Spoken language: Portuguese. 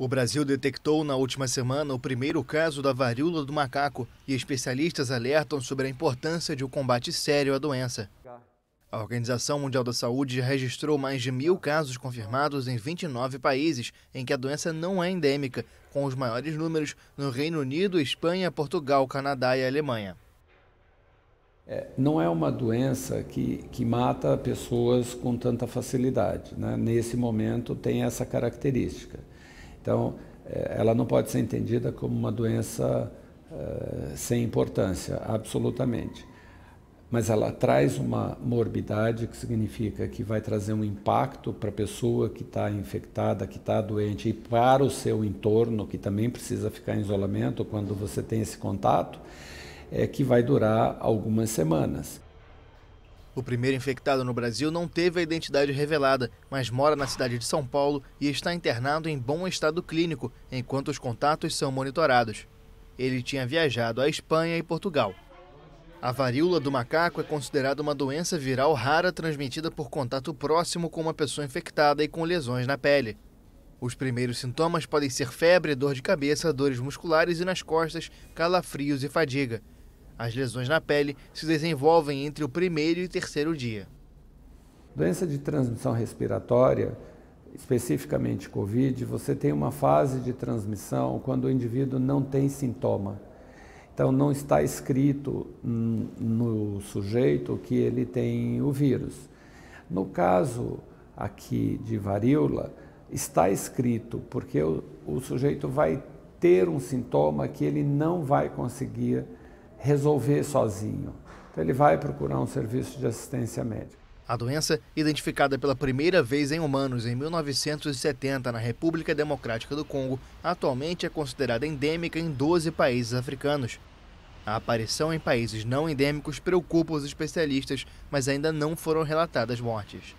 O Brasil detectou na última semana o primeiro caso da varíola do macaco e especialistas alertam sobre a importância de um combate sério à doença. A Organização Mundial da Saúde registrou mais de mil casos confirmados em 29 países em que a doença não é endêmica, com os maiores números no Reino Unido, Espanha, Portugal, Canadá e Alemanha. É, não é uma doença que, que mata pessoas com tanta facilidade. Né? Nesse momento tem essa característica. Então, eh, ela não pode ser entendida como uma doença eh, sem importância, absolutamente. Mas ela traz uma morbidade, que significa que vai trazer um impacto para a pessoa que está infectada, que está doente, e para o seu entorno, que também precisa ficar em isolamento quando você tem esse contato, é que vai durar algumas semanas. O primeiro infectado no Brasil não teve a identidade revelada, mas mora na cidade de São Paulo e está internado em bom estado clínico, enquanto os contatos são monitorados. Ele tinha viajado à Espanha e Portugal. A varíola do macaco é considerada uma doença viral rara transmitida por contato próximo com uma pessoa infectada e com lesões na pele. Os primeiros sintomas podem ser febre, dor de cabeça, dores musculares e nas costas, calafrios e fadiga. As lesões na pele se desenvolvem entre o primeiro e terceiro dia. Doença de transmissão respiratória, especificamente Covid, você tem uma fase de transmissão quando o indivíduo não tem sintoma. Então, não está escrito no sujeito que ele tem o vírus. No caso aqui de varíola, está escrito, porque o, o sujeito vai ter um sintoma que ele não vai conseguir resolver sozinho. Então ele vai procurar um serviço de assistência médica. A doença, identificada pela primeira vez em humanos em 1970 na República Democrática do Congo, atualmente é considerada endêmica em 12 países africanos. A aparição em países não endêmicos preocupa os especialistas, mas ainda não foram relatadas mortes.